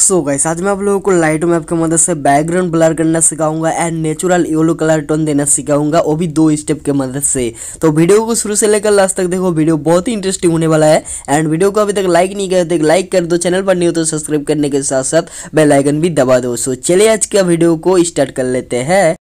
सो so guys आज मैं आप लोगों को लाइट मैप की मदद से बैकग्राउंड ब्लर करना सिखाऊंगा and natural yellow colour tone देना सिखाऊंगा वो भी दो स्टेप के मदद से तो वीडियो को शुरू से लेकर लास्ट तक देखो वीडियो बहुत ही इंटरेस्टिंग होने वाला है एंड वीडियो को अभी तक लाइक नहीं किया तो लाइक कर दो चैनल पर नहीं हो तो सब्सक्राइब करने के साथ साथ बेलाइकन भी दबा दो सो चलिए आज का वीडियो को स्टार्ट कर लेते हैं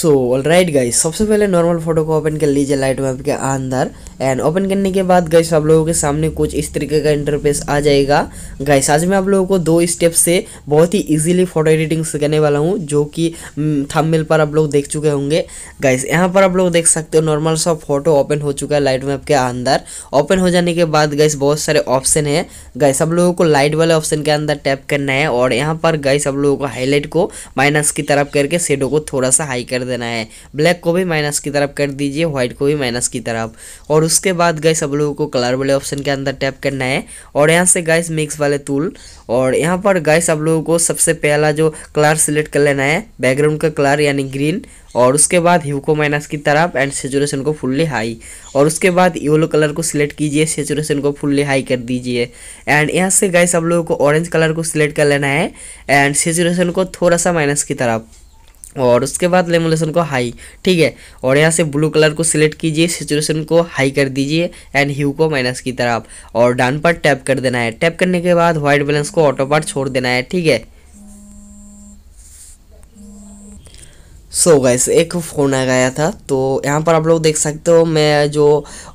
सो ऑल राइट गाइस सबसे पहले नॉर्मल फोटो को ओपन कर लीजिए लाइट मैप के अंदर एंड ओपन करने के बाद गाइस आप लोगों के सामने कुछ इस तरीके का इंटरफेस आ जाएगा गाइस आज मैं आप लोगों को दो स्टेप से बहुत ही इजीली फोटो एडिटिंग सिखाने वाला हूँ जो कि थंबनेल हम्म, पर आप लोग देख चुके होंगे गाइस यहाँ पर आप लोग देख सकते हो नॉर्मल सा फोटो ओपन हो चुका है लाइट मैप के अंदर ओपन हो जाने के बाद गाइस बहुत सारे ऑप्शन है गाइस आप लोगों को लाइट वाले ऑप्शन के अंदर टैप करना है और यहाँ पर गाइस आप लोगों को हाईलाइट को माइनस की तरफ करके शेडो को थोड़ा सा हाई कर देना है ब्लैक को भी माइनस की तरफ कर दीजिए व्हाइट को भी माइनस की तरफ और उसके बाद गाइस सब लोगों को कलर वाले ऑप्शन के अंदर टैप करना है और यहाँ से गाइस मिक्स वाले टूल और यहाँ पर गाइस सब लोगों को सबसे पहला जो कलर सिलेक्ट कर लेना है बैकग्राउंड का कलर यानी ग्रीन और उसके बाद ह्यू को माइनस की तरफ एंड सेचुरेशन को फुल्ली हाई और उसके बाद येलो कलर को सिलेक्ट कीजिए सेचुरेशन को फुल्ली हाई कर दीजिए एंड यहाँ से गाइस सब लोगों को ऑरेंज कलर को सिलेक्ट कर लेना है एंड सेचुरेशन को थोड़ा सा माइनस की तरफ और उसके बाद लेमुलेशन को हाई ठीक है और यहाँ से ब्लू कलर को सिलेक्ट कीजिए सिचुएशन को हाई कर दीजिए एंड ह्यू को माइनस की तरफ और डान पर टैप कर देना है टैप करने के बाद व्हाइट बैलेंस को ऑटो पर छोड़ देना है ठीक है सो so गैस एक फ़ोन आ गया था तो यहाँ पर आप लोग देख सकते हो मैं जो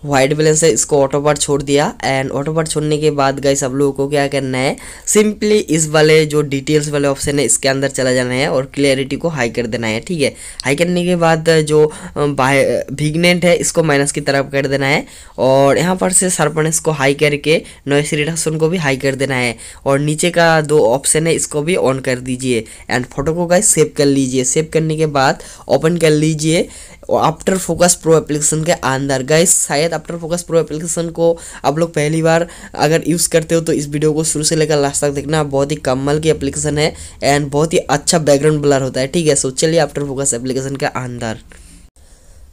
वाइट बैलेंस है इसको ऑटो पर छोड़ दिया एंड ऑटो पर छोड़ने के बाद गैस आप लोगों को क्या करना है सिंपली इस वाले जो डिटेल्स वाले ऑप्शन है इसके अंदर चला जाना है और क्लियरिटी को हाई कर देना है ठीक है हाई करने के बाद जो भिगनेंट है इसको माइनस की तरफ कर देना है और यहाँ पर से सरपण को हाई करके नॉइस रिडक्शन को भी हाई कर देना है और नीचे का दो ऑप्शन है इसको भी ऑन कर दीजिए एंड फोटो को गैस सेव कर लीजिए सेव करने के बाद साथ ओपन कर लीजिए आफ्टर फोकस प्रो एप्लीकेशन के अंदर गाइस शायद आफ्टर फोकस प्रो एप्लीकेशन को आप लोग पहली बार अगर यूज़ करते हो तो इस वीडियो को शुरू से लेकर लास्ट तक देखना बहुत ही कमल की एप्लीकेशन है एंड बहुत ही अच्छा बैकग्राउंड ब्लर होता है ठीक है सो चलिए आफ्टर फोकस एप्लीकेशन के अंदर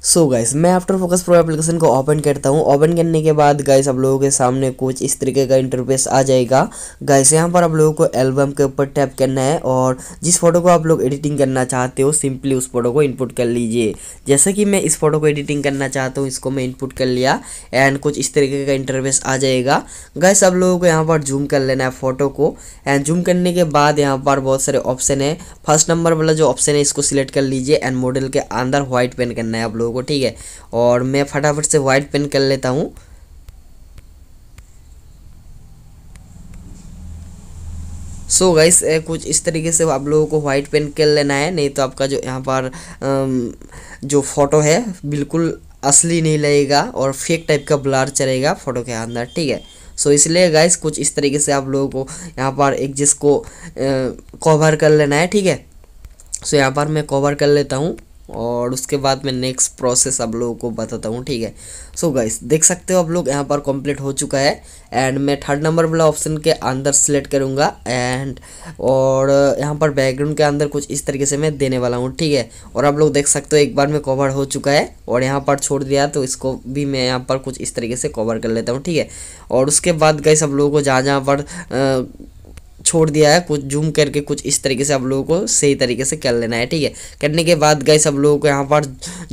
सो गाइस मैं आफ्टर फोकस प्रो एप्लीकेशन को ओपन करता हूँ ओपन करने के बाद गाइस आप लोगों के सामने कुछ इस तरीके का इंटरफेस आ जाएगा गाइस यहाँ पर आप लोगों को एल्बम के ऊपर टैप करना है और जिस फोटो को आप लोग एडिटिंग करना चाहते हो सिंपली उस फोटो को इनपुट कर लीजिए जैसे कि मैं इस फोटो को एडिटिंग करना चाहता हूँ इसको मैं इनपुट कर लिया एंड कुछ इस तरीके का इंटरफेस आ जाएगा गाइस आप लोगों को यहाँ पर जूम कर लेना है फोटो को एंड जूम करने के बाद यहाँ पर बहुत सारे ऑप्शन है फर्स्ट नंबर वाला जो ऑप्शन है इसको सिलेक्ट कर लीजिए एंड मॉडल के अंदर व्हाइट पेन करना है आप लोगों को ठीक है और मैं फटाफट से वाइट पेन कर लेता हूँ सो so गाइस कुछ इस तरीके से आप लोगों को वाइट पेन कर लेना है नहीं तो आपका जो यहाँ पर जो फोटो है बिल्कुल असली नहीं लगेगा और फेक टाइप का ब्लर चलेगा फोटो के अंदर ठीक है सो so, इसलिए गाइस कुछ इस तरीके से आप लोगों को यहाँ पर एक जिसको कवर कर लेना है ठीक है सो so, यहाँ पर मैं कवर कर लेता हूँ और उसके बाद मैं नेक्स्ट प्रोसेस आप लोगों को बताता हूँ ठीक है सो so गाइस देख सकते हो आप लोग यहाँ पर कंप्लीट हो चुका है एंड मैं थर्ड नंबर वाला ऑप्शन के अंदर सेलेक्ट करूँगा एंड और यहाँ पर बैकग्राउंड के अंदर कुछ इस तरीके से मैं देने वाला हूँ ठीक है और आप लोग देख सकते हो एक बार में कवर हो चुका है और यहाँ पर छोड़ दिया तो इसको भी मैं यहाँ पर कुछ इस तरीके से कवर कर लेता हूँ ठीक है और उसके बाद गाइस आप लोगों को जहाँ जहाँ पर आ, छोड़ दिया है कुछ जूम करके कुछ इस तरीके से आप लोगों को सही तरीके से कर लेना है ठीक है करने के बाद गए सब लोगों को यहाँ पर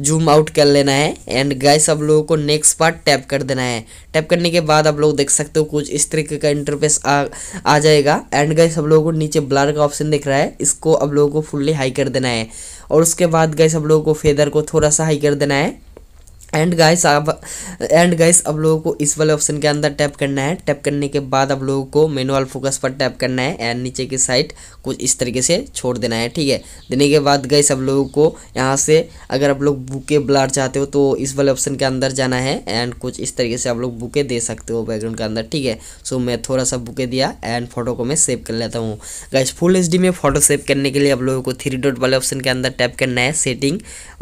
जूम आउट कर लेना है एंड गए सब लोगों को नेक्स्ट पार्ट टैप कर देना है टैप करने के बाद आप लोग देख सकते हो कुछ इस तरीके का इंटरफेस आ, आ जाएगा एंड गए सब लोगों को नीचे ब्लर का ऑप्शन दिख रहा है इसको आप लोगों को फुल्ली हाई कर देना है और उसके बाद गए सब लोगों को फेदर को थोड़ा सा हाई कर देना है एंड गाइस आप एंड गाइस अब लोगों को इस वाले ऑप्शन के अंदर टैप करना है टैप करने के बाद अब लोगों को मैनुअल फोकस पर टैप करना है एंड नीचे की साइड कुछ इस तरीके से छोड़ देना है ठीक है देने के बाद गाइस अब लोगों को यहाँ से अगर आप लोग बुके ब्लार चाहते हो तो इस वाले ऑप्शन के अंदर जाना है एंड कुछ इस तरीके से आप लोग बुके दे सकते हो बैकग्राउंड के अंदर ठीक है सो मैं थोड़ा सा बुके दिया एंड फोटो को मैं सेव कर लेता हूँ गाइस फुल एच में फोटो सेव करने के लिए आप लोगों को थ्री डॉट वाले ऑप्शन के अंदर टैप करना है सेटिंग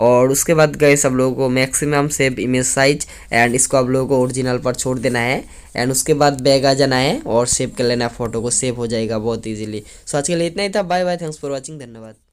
और उसके बाद गाइस आप लोगों को maximum save image size and इसको आप लोगों को ओरिजिनल पर छोड़ देना है एंड उसके बाद बैग आ जाना है और सेव कर लेना है फोटो को सेव हो जाएगा बहुत ईजिली सो so, आज के लिए इतना ही था bye bye thanks for watching धन्यवाद